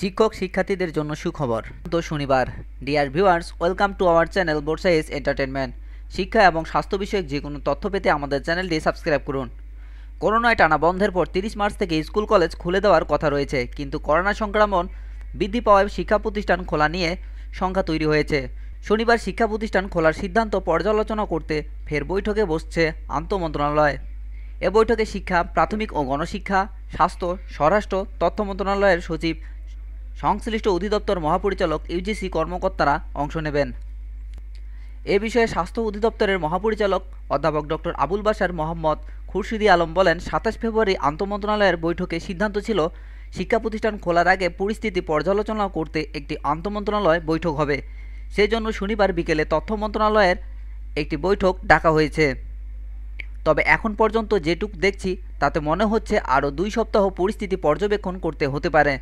শিক্ষক শিক্ষার্থীদের জন্য সুখবর তো শনিবার dear viewers welcome to our channel বোরসাইজ এন্টারটেনমেন্ট শিক্ষা এবং স্বাস্থ্য বিষয়ক যে কোনো তথ্য পেতে আমাদের চ্যানেলটি সাবস্ক্রাইব করুন করোনায় টানা বন্ধের পর তিরিশ মার্চ থেকে স্কুল কলেজ খুলে দেওয়ার কথা রয়েছে কিন্তু করোনা সংক্রমণ বৃদ্ধি পাওয়ায় শিক্ষা প্রতিষ্ঠান খোলা নিয়ে সংখ্যা তৈরি হয়েছে শনিবার শিক্ষা প্রতিষ্ঠান খোলার সিদ্ধান্ত পর্যালোচনা করতে ফের বৈঠকে বসছে আন্তমন্ত্রণালয় এ বৈঠকে শিক্ষা প্রাথমিক ও গণশিক্ষা স্বাস্থ্য স্বরাষ্ট্র তথ্য মন্ত্রণালয়ের সচিব সংশ্লিষ্ট অধিদপ্তর মহাপরিচালক ইউজিসি কর্মকর্তারা অংশ নেবেন এ বিষয়ে স্বাস্থ্য অধিদপ্তরের মহাপরিচালক অধ্যাপক ডক্টর আবুল বাসার মোহাম্মদ খুরশিদি আলম বলেন সাতাশ ফেব্রুয়ারি আন্তঃমন্ত্রণালয়ের বৈঠকে সিদ্ধান্ত ছিল শিক্ষা প্রতিষ্ঠান খোলার আগে পরিস্থিতি পর্যালোচনা করতে একটি আন্তঃমন্ত্রণালয় বৈঠক হবে সেজন্য শনিবার বিকেলে তথ্য মন্ত্রণালয়ের একটি বৈঠক ডাকা হয়েছে তবে এখন পর্যন্ত যেটুক দেখছি তাতে মনে হচ্ছে আরও দুই সপ্তাহ পরিস্থিতি পর্যবেক্ষণ করতে হতে পারে